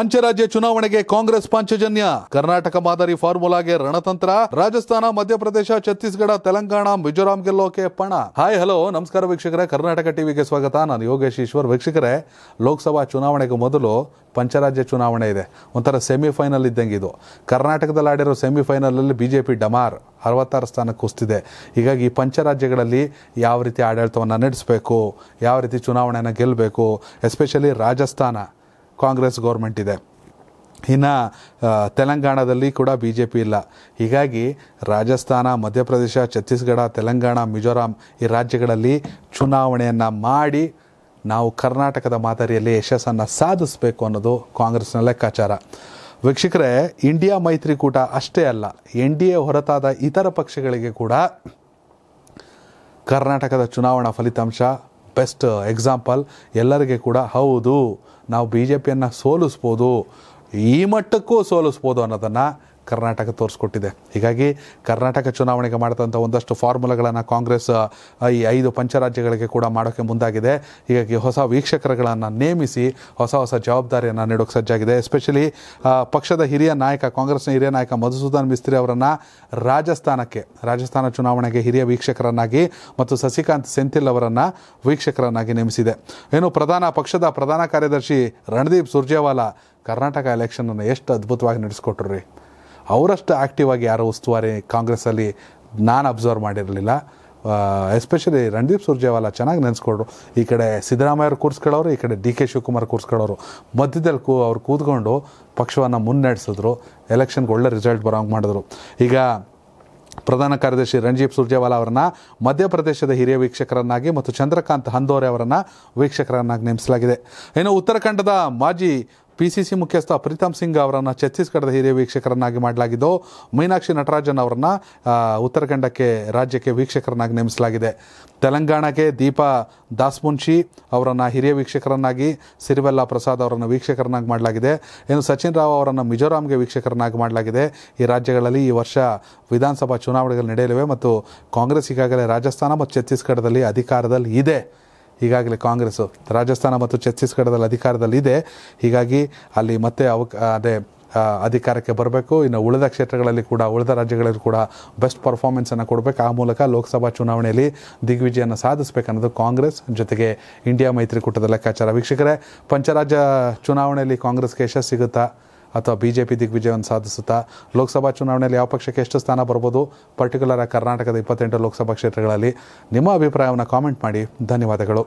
ಪಂಚರಾಜ್ಯ ಚುನಾವಣೆಗೆ ಕಾಂಗ್ರೆಸ್ ಪಂಚಜನ್ಯ ಕರ್ನಾಟಕ ಮಾದರಿ ಫಾರ್ಮುಲಾಗೆ ರಣತಂತ್ರ ರಾಜಸ್ಥಾನ ಮಧ್ಯಪ್ರದೇಶ ಛತ್ತೀಸ್ಗಢ ತೆಲಂಗಾಣ ಮಿಜೋರಾಂ ಗೆಲ್ಲೋಕೆ ಪಣ ಹಾಯ್ ಹಲೋ ನಮಸ್ಕಾರ ವೀಕ್ಷಕರೇ ಕರ್ನಾಟಕ ಟಿವಿಗೆ ಸ್ವಾಗತ ನಾನು ಯೋಗೇಶ್ ಈಶ್ವರ್ ವೀಕ್ಷಕರೇ ಲೋಕಸಭಾ ಚುನಾವಣೆಗೂ ಮೊದಲು ಪಂಚರಾಜ್ಯ ಚುನಾವಣೆ ಇದೆ ಒಂಥರ ಸೆಮಿಫೈನಲ್ ಇದ್ದಂಗೆ ಇದು ಕರ್ನಾಟಕದಲ್ಲಿ ಆಡಿರೋ ಸೆಮಿಫೈನಲಲ್ಲಿ ಬಿ ಜೆ ಪಿ ಡಮಾರ್ ಅರವತ್ತಾರು ಸ್ಥಾನಕ್ಕೆ ಕುಸ್ತಿದೆ ಹೀಗಾಗಿ ಈ ಪಂಚರಾಜ್ಯಗಳಲ್ಲಿ ಯಾವ ರೀತಿ ಆಡಳಿತವನ್ನು ನಡೆಸಬೇಕು ಯಾವ ರೀತಿ ಚುನಾವಣೆಯನ್ನು ಗೆಲ್ಲಬೇಕು ಎಸ್ಪೆಷಲಿ ರಾಜಸ್ಥಾನ ಕಾಂಗ್ರೆಸ್ ಗೌರ್ಮೆಂಟ್ ಇದೆ ಇನ್ನು ತೆಲಂಗಾಣದಲ್ಲಿ ಕೂಡ ಬಿ ಜೆ ಪಿ ಇಲ್ಲ ಹೀಗಾಗಿ ರಾಜಸ್ಥಾನ ಮಧ್ಯಪ್ರದೇಶ ಛತ್ತೀಸ್ಗಢ ತೆಲಂಗಾಣ ಮಿಜೋರಾಂ ಈ ರಾಜ್ಯಗಳಲ್ಲಿ ಚುನಾವಣೆಯನ್ನು ಮಾಡಿ ನಾವು ಕರ್ನಾಟಕದ ಮಾದರಿಯಲ್ಲಿ ಯಶಸ್ಸನ್ನು ಸಾಧಿಸಬೇಕು ಅನ್ನೋದು ಕಾಂಗ್ರೆಸ್ನ ಲೆಕ್ಕಾಚಾರ ವೀಕ್ಷಕರೇ ಇಂಡಿಯಾ ಮೈತ್ರಿಕೂಟ ಅಷ್ಟೇ ಅಲ್ಲ ಎನ್ ಡಿ ಎ ಹೊರತಾದ ಇತರ ಪಕ್ಷಗಳಿಗೆ ಕೂಡ ಕರ್ನಾಟಕದ ಚುನಾವಣಾ ಫಲಿತಾಂಶ ಬೆಸ್ಟ್ ಎಕ್ಸಾಂಪಲ್ uh, ಎಲ್ಲರಿಗೆ ಕೂಡ ಹೌದು ನಾವು ಬಿ ಜೆ ಪಿಯನ್ನು ಸೋಲಿಸ್ಬೋದು ಈ ಮಟ್ಟಕ್ಕೂ ಸೋಲಿಸ್ಬೋದು ಅನ್ನೋದನ್ನು ಕರ್ನಾಟಕ ತೋರಿಸ್ಕೊಟ್ಟಿದೆ ಹೀಗಾಗಿ ಕರ್ನಾಟಕ ಚುನಾವಣೆಗೆ ಮಾಡಿದಂಥ ಒಂದಷ್ಟು ಫಾರ್ಮುಲಾಗಳನ್ನು ಕಾಂಗ್ರೆಸ್ ಈ ಐದು ಪಂಚರಾಜ್ಯಗಳಿಗೆ ಕೂಡ ಮಾಡೋಕ್ಕೆ ಮುಂದಾಗಿದೆ ಹೀಗಾಗಿ ಹೊಸ ವೀಕ್ಷಕರುಗಳನ್ನು ನೇಮಿಸಿ ಹೊಸ ಹೊಸ ಜವಾಬ್ದಾರಿಯನ್ನು ನೀಡೋಕ್ಕೆ ಸಜ್ಜಾಗಿದೆ ಎಸ್ಪೆಷಲಿ ಪಕ್ಷದ ಹಿರಿಯ ನಾಯಕ ಕಾಂಗ್ರೆಸ್ನ ಹಿರಿಯ ನಾಯಕ ಮಧುಸೂದನ್ ಮಿಸ್ತ್ರಿ ಅವರನ್ನು ರಾಜಸ್ಥಾನಕ್ಕೆ ರಾಜಸ್ಥಾನ ಚುನಾವಣೆಗೆ ಹಿರಿಯ ವೀಕ್ಷಕರನ್ನಾಗಿ ಮತ್ತು ಸಸಿಕಾಂತ್ ಸೆಂಥಿಲ್ ಅವರನ್ನು ವೀಕ್ಷಕರನ್ನಾಗಿ ನೇಮಿಸಿದೆ ಏನು ಪ್ರಧಾನ ಪಕ್ಷದ ಪ್ರಧಾನ ಕಾರ್ಯದರ್ಶಿ ರಣದೀಪ್ ಸುರ್ಜೇವಾಲಾ ಕರ್ನಾಟಕ ಎಲೆಕ್ಷನನ್ನು ಎಷ್ಟು ಅದ್ಭುತವಾಗಿ ನಡೆಸ್ಕೊಟ್ರು ರೀ ಅವರಷ್ಟು ಆ್ಯಕ್ಟಿವ್ ಆಗಿ ಯಾರೂ ಉಸ್ತುವಾರಿ ಕಾಂಗ್ರೆಸ್ಸಲ್ಲಿ ನಾನು ಅಬ್ಸರ್ವ್ ಮಾಡಿರಲಿಲ್ಲ ಎಸ್ಪೆಷಲಿ ರಣದೀಪ್ ಸುರ್ಜೇವಾಲ ಚೆನ್ನಾಗಿ ನೆನೆಸ್ಕೊಂಡ್ರು ಈ ಕಡೆ ಸಿದ್ದರಾಮಯ್ಯವ್ರು ಕೂರಿಸ್ಕೊಳ್ಳೋರು ಈ ಕಡೆ ಡಿ ಕೆ ಶಿವಕುಮಾರ್ ಕೂರಿಸ್ಕೊಳ್ಳೋರು ಮಧ್ಯದಲ್ಲಿ ಕೂ ಅವ್ರು ಕೂತ್ಕೊಂಡು ಪಕ್ಷವನ್ನು ಮುನ್ನಡೆಸಿದ್ರು ಎಲೆಕ್ಷನ್ಗೆ ಒಳ್ಳೆ ರಿಸಲ್ಟ್ ಬರೋಂಗೆ ಮಾಡಿದ್ರು ಈಗ ಪ್ರಧಾನ ಕಾರ್ಯದರ್ಶಿ ರಣದೀಪ್ ಸುರ್ಜೇವಾಲಾ ಅವರನ್ನು ಮಧ್ಯಪ್ರದೇಶದ ಹಿರಿಯ ವೀಕ್ಷಕರನ್ನಾಗಿ ಮತ್ತು ಚಂದ್ರಕಾಂತ್ ಹಂದೋರೆ ಅವರನ್ನು ವೀಕ್ಷಕರನ್ನಾಗಿ ನೇಮಿಸಲಾಗಿದೆ ಇನ್ನು ಉತ್ತರಾಖಂಡದ ಮಾಜಿ ಪಿಸಿಸಿ ಮುಖ್ಯಸ್ಥ ಪ್ರೀತಮ್ ಸಿಂಗ್ ಅವರನ್ನು ಛತ್ತೀಸ್ಗಢದ ಹಿರಿಯ ವೀಕ್ಷಕರನ್ನಾಗಿ ಮಾಡಲಾಗಿದ್ದು ಮೀನಾಕ್ಷಿ ನಟರಾಜನ್ ಅವರನ್ನು ಉತ್ತರಾಖಂಡಕ್ಕೆ ರಾಜ್ಯಕ್ಕೆ ವೀಕ್ಷಕರನ್ನಾಗಿ ನೇಮಿಸಲಾಗಿದೆ ತೆಲಂಗಾಣಕ್ಕೆ ದೀಪಾ ದಾಸ್ಮುನ್ಶಿ ಅವರನ್ನು ಹಿರಿಯ ವೀಕ್ಷಕರನ್ನಾಗಿ ಸಿರಿವೆಲ್ಲಾ ಪ್ರಸಾದ್ ಅವರನ್ನು ವೀಕ್ಷಕರನ್ನಾಗಿ ಮಾಡಲಾಗಿದೆ ಇನ್ನು ಸಚಿನ್ ರಾವ್ ಅವರನ್ನು ಮಿಜೋರಾಂಗೆ ವೀಕ್ಷಕರನ್ನಾಗಿ ಮಾಡಲಾಗಿದೆ ಈ ರಾಜ್ಯಗಳಲ್ಲಿ ಈ ವರ್ಷ ವಿಧಾನಸಭಾ ಚುನಾವಣೆಗಳು ನಡೆಯಲಿವೆ ಮತ್ತು ಕಾಂಗ್ರೆಸ್ ಈಗಾಗಲೇ ರಾಜಸ್ಥಾನ ಮತ್ತು ಛತ್ತೀಸ್ಗಢದಲ್ಲಿ ಅಧಿಕಾರದಲ್ಲಿ ಇದೆ ಈಗಾಗಲೇ ಕಾಂಗ್ರೆಸ್ಸು ರಾಜಸ್ಥಾನ ಮತ್ತು ಛತ್ತೀಸ್ಗಢದಲ್ಲಿ ಅಧಿಕಾರದಲ್ಲಿದೆ ಹೀಗಾಗಿ ಅಲ್ಲಿ ಮತ್ತೆ ಅವಕ್ ಅದೇ ಅಧಿಕಾರಕ್ಕೆ ಬರಬೇಕು ಇನ್ನು ಉಳಿದ ಕ್ಷೇತ್ರಗಳಲ್ಲಿ ಕೂಡ ಉಳಿದ ರಾಜ್ಯಗಳಲ್ಲಿ ಕೂಡ ಬೆಸ್ಟ್ ಪರ್ಫಾರ್ಮೆನ್ಸನ್ನು ಕೊಡಬೇಕು ಆ ಮೂಲಕ ಲೋಕಸಭಾ ಚುನಾವಣೆಯಲ್ಲಿ ದಿಗ್ವಿಜಯನ ಸಾಧಿಸಬೇಕನ್ನೋದು ಕಾಂಗ್ರೆಸ್ ಜೊತೆಗೆ ಇಂಡಿಯಾ ಮೈತ್ರಿಕೂಟದ ಲೆಕ್ಕಾಚಾರ ವೀಕ್ಷಕರೇ ಪಂಚರಾಜ್ಯ ಚುನಾವಣೆಯಲ್ಲಿ ಕಾಂಗ್ರೆಸ್ಗೆ ಯಶಸ್ಸು ಸಿಗುತ್ತಾ ಅಥವಾ ಬಿ ಜೆ ಪಿ ದಿಗ್ವಿಜಯವನ್ನು ಸಾಧಿಸುತ್ತಾ ಲೋಕಸಭಾ ಚುನಾವಣೆಯಲ್ಲಿ ಯಾವ ಪಕ್ಷಕ್ಕೆ ಎಷ್ಟು ಸ್ಥಾನ ಬರ್ಬೋದು ಪರ್ಟಿಕ್ಯುಲರ್ ಆಗಿ ಕರ್ನಾಟಕದ ಇಪ್ಪತ್ತೆಂಟು ಲೋಕಸಭಾ ಕ್ಷೇತ್ರಗಳಲ್ಲಿ ನಿಮ್ಮ ಅಭಿಪ್ರಾಯವನ್ನು ಕಾಮೆಂಟ್ ಮಾಡಿ ಧನ್ಯವಾದಗಳು